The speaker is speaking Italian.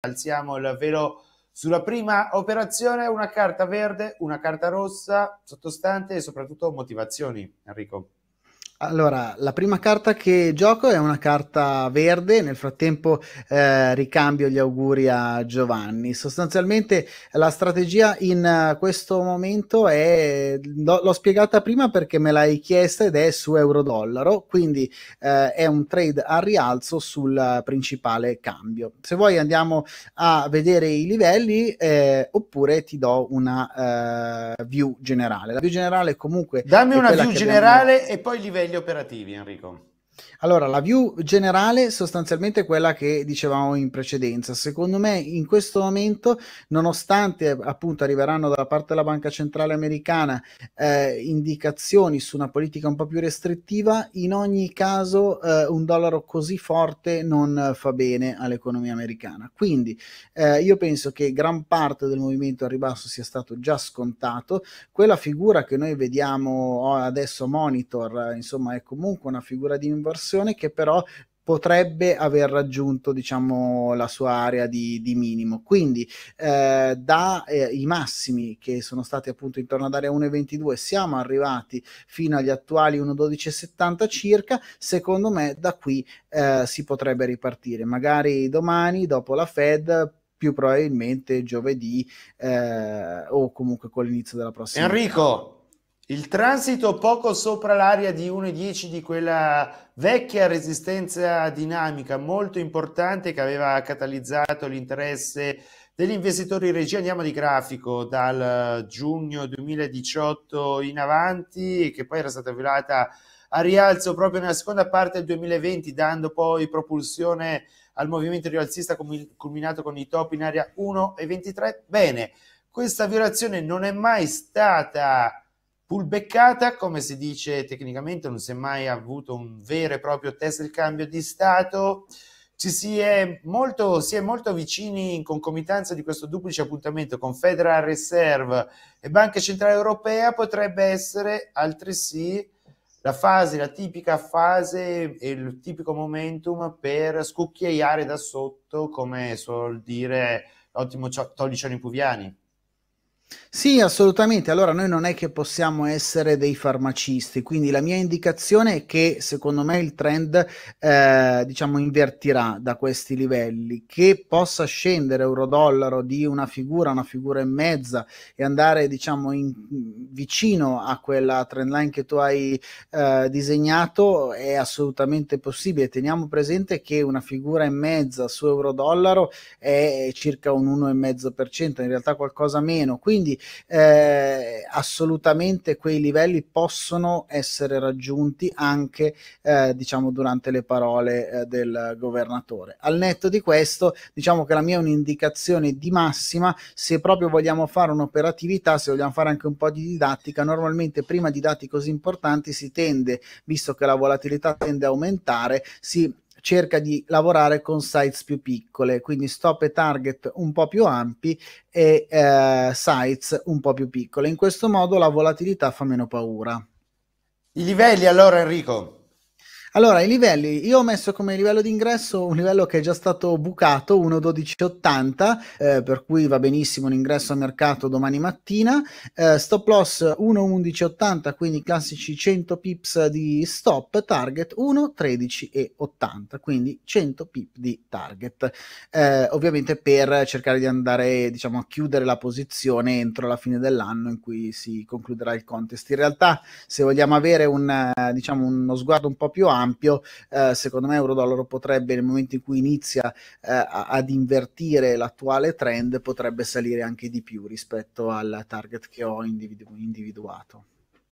alziamo il velo sulla prima operazione, una carta verde, una carta rossa, sottostante e soprattutto motivazioni, Enrico. Allora, la prima carta che gioco è una carta verde, nel frattempo eh, ricambio gli auguri a Giovanni. Sostanzialmente la strategia in eh, questo momento è, l'ho spiegata prima perché me l'hai chiesta ed è su euro-dollaro, quindi eh, è un trade a rialzo sul principale cambio. Se vuoi andiamo a vedere i livelli eh, oppure ti do una eh, view generale. La view generale comunque... Dammi una view generale abbiamo... e poi i livelli svegli operativi, Enrico. Allora, la view generale sostanzialmente è quella che dicevamo in precedenza. Secondo me in questo momento, nonostante appunto arriveranno dalla parte della Banca Centrale Americana eh, indicazioni su una politica un po' più restrittiva, in ogni caso eh, un dollaro così forte non fa bene all'economia americana. Quindi eh, io penso che gran parte del movimento al ribasso sia stato già scontato. Quella figura che noi vediamo oh, adesso monitor, insomma, è comunque una figura di inversione versione che però potrebbe aver raggiunto diciamo, la sua area di, di minimo. Quindi eh, dai eh, massimi che sono stati appunto intorno ad area 1,22 siamo arrivati fino agli attuali 1,12,70 circa, secondo me da qui eh, si potrebbe ripartire, magari domani dopo la Fed più probabilmente giovedì eh, o comunque con l'inizio della prossima. Enrico! Il transito poco sopra l'area di 1,10 di quella vecchia resistenza dinamica molto importante che aveva catalizzato l'interesse degli investitori in regia. Andiamo di grafico dal eh, giugno 2018 in avanti, che poi era stata violata a rialzo proprio nella seconda parte del 2020, dando poi propulsione al movimento rialzista culminato con i top in area 1,23. Bene, questa violazione non è mai stata Pulbeccata, come si dice tecnicamente, non si è mai avuto un vero e proprio test del cambio di stato. Ci si è molto, si è molto vicini in concomitanza di questo duplice appuntamento con Federal Reserve e Banca Centrale Europea. Potrebbe essere altresì la fase, la tipica fase e il tipico momentum per scucchiaiare da sotto, come suol dire l'ottimo Tolli Cioni Puviani. Sì, assolutamente. Allora noi non è che possiamo essere dei farmacisti, quindi la mia indicazione è che secondo me il trend eh, diciamo invertirà da questi livelli, che possa scendere euro-dollaro di una figura, una figura e mezza e andare diciamo in, vicino a quella trend line che tu hai eh, disegnato è assolutamente possibile. Teniamo presente che una figura e mezza su euro-dollaro è circa un 1,5%, in realtà qualcosa meno. Quindi quindi eh, assolutamente quei livelli possono essere raggiunti anche eh, diciamo durante le parole eh, del governatore. Al netto di questo diciamo che la mia è un'indicazione di massima se proprio vogliamo fare un'operatività, se vogliamo fare anche un po' di didattica, normalmente prima di dati così importanti si tende, visto che la volatilità tende a aumentare, si cerca di lavorare con sites più piccole, quindi stop e target un po' più ampi e eh, sites un po' più piccole. In questo modo la volatilità fa meno paura. I livelli allora Enrico? Allora, i livelli, io ho messo come livello d'ingresso un livello che è già stato bucato, 1.12.80, eh, per cui va benissimo l'ingresso a mercato domani mattina, eh, stop loss 1.11.80, quindi classici 100 pips di stop, target 1.13.80, quindi 100 pip di target, eh, ovviamente per cercare di andare diciamo, a chiudere la posizione entro la fine dell'anno in cui si concluderà il contest. In realtà, se vogliamo avere un, diciamo, uno sguardo un po' più ampio, ampio. Eh, secondo me euro-dollaro potrebbe, nel momento in cui inizia eh, ad invertire l'attuale trend, potrebbe salire anche di più rispetto al target che ho individu- individuato.